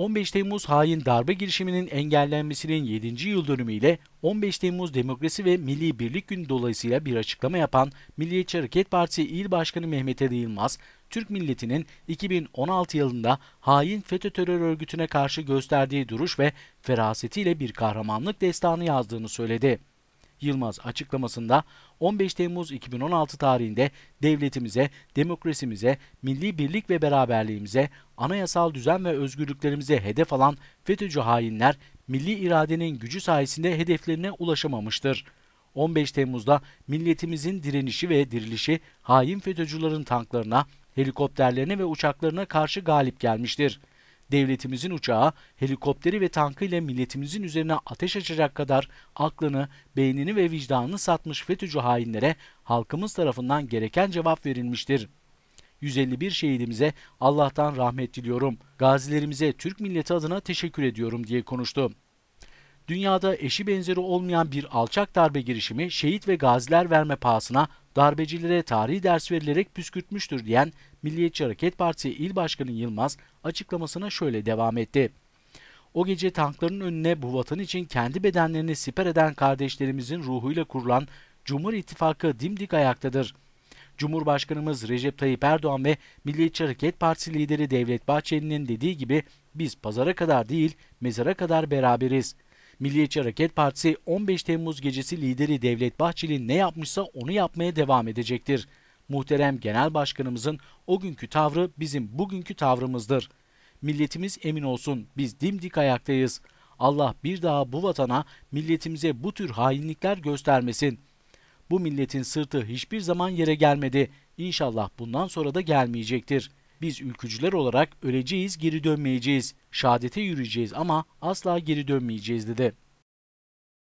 15 Temmuz hain darbe girişiminin engellenmesinin 7. yıl dönümüyle 15 Temmuz Demokrasi ve Milli Birlik Günü dolayısıyla bir açıklama yapan Milliyetçi Hareket Partisi İl Başkanı Mehmet Ali Yılmaz, Türk milletinin 2016 yılında hain FETÖ terör örgütüne karşı gösterdiği duruş ve ferasetiyle bir kahramanlık destanı yazdığını söyledi. Yılmaz açıklamasında 15 Temmuz 2016 tarihinde devletimize, demokrasimize, milli birlik ve beraberliğimize, anayasal düzen ve özgürlüklerimize hedef alan FETÖ'cü hainler milli iradenin gücü sayesinde hedeflerine ulaşamamıştır. 15 Temmuz'da milletimizin direnişi ve dirilişi hain FETÖ'cülerin tanklarına, helikopterlerine ve uçaklarına karşı galip gelmiştir. Devletimizin uçağı, helikopteri ve tankıyla milletimizin üzerine ateş açacak kadar aklını, beynini ve vicdanını satmış FETÖ'cü hainlere halkımız tarafından gereken cevap verilmiştir. 151 şehidimize Allah'tan rahmet diliyorum. Gazilerimize Türk milleti adına teşekkür ediyorum diye konuştu dünyada eşi benzeri olmayan bir alçak darbe girişimi şehit ve gaziler verme pahasına darbecilere tarihi ders verilerek püskürtmüştür diyen Milliyetçi Hareket Partisi İl Başkanı Yılmaz açıklamasına şöyle devam etti. O gece tankların önüne bu vatan için kendi bedenlerini siper eden kardeşlerimizin ruhuyla kurulan Cumhur İttifakı dimdik ayaktadır. Cumhurbaşkanımız Recep Tayyip Erdoğan ve Milliyetçi Hareket Partisi lideri Devlet Bahçeli'nin dediği gibi biz pazara kadar değil mezara kadar beraberiz.'' Milliyetçi Hareket Partisi 15 Temmuz gecesi lideri Devlet Bahçeli ne yapmışsa onu yapmaya devam edecektir. Muhterem Genel Başkanımızın o günkü tavrı bizim bugünkü tavrımızdır. Milletimiz emin olsun biz dimdik ayaktayız. Allah bir daha bu vatana, milletimize bu tür hainlikler göstermesin. Bu milletin sırtı hiçbir zaman yere gelmedi. İnşallah bundan sonra da gelmeyecektir.'' Biz ülkücüler olarak öleceğiz, geri dönmeyeceğiz. Şehadete yürüyeceğiz ama asla geri dönmeyeceğiz dedi.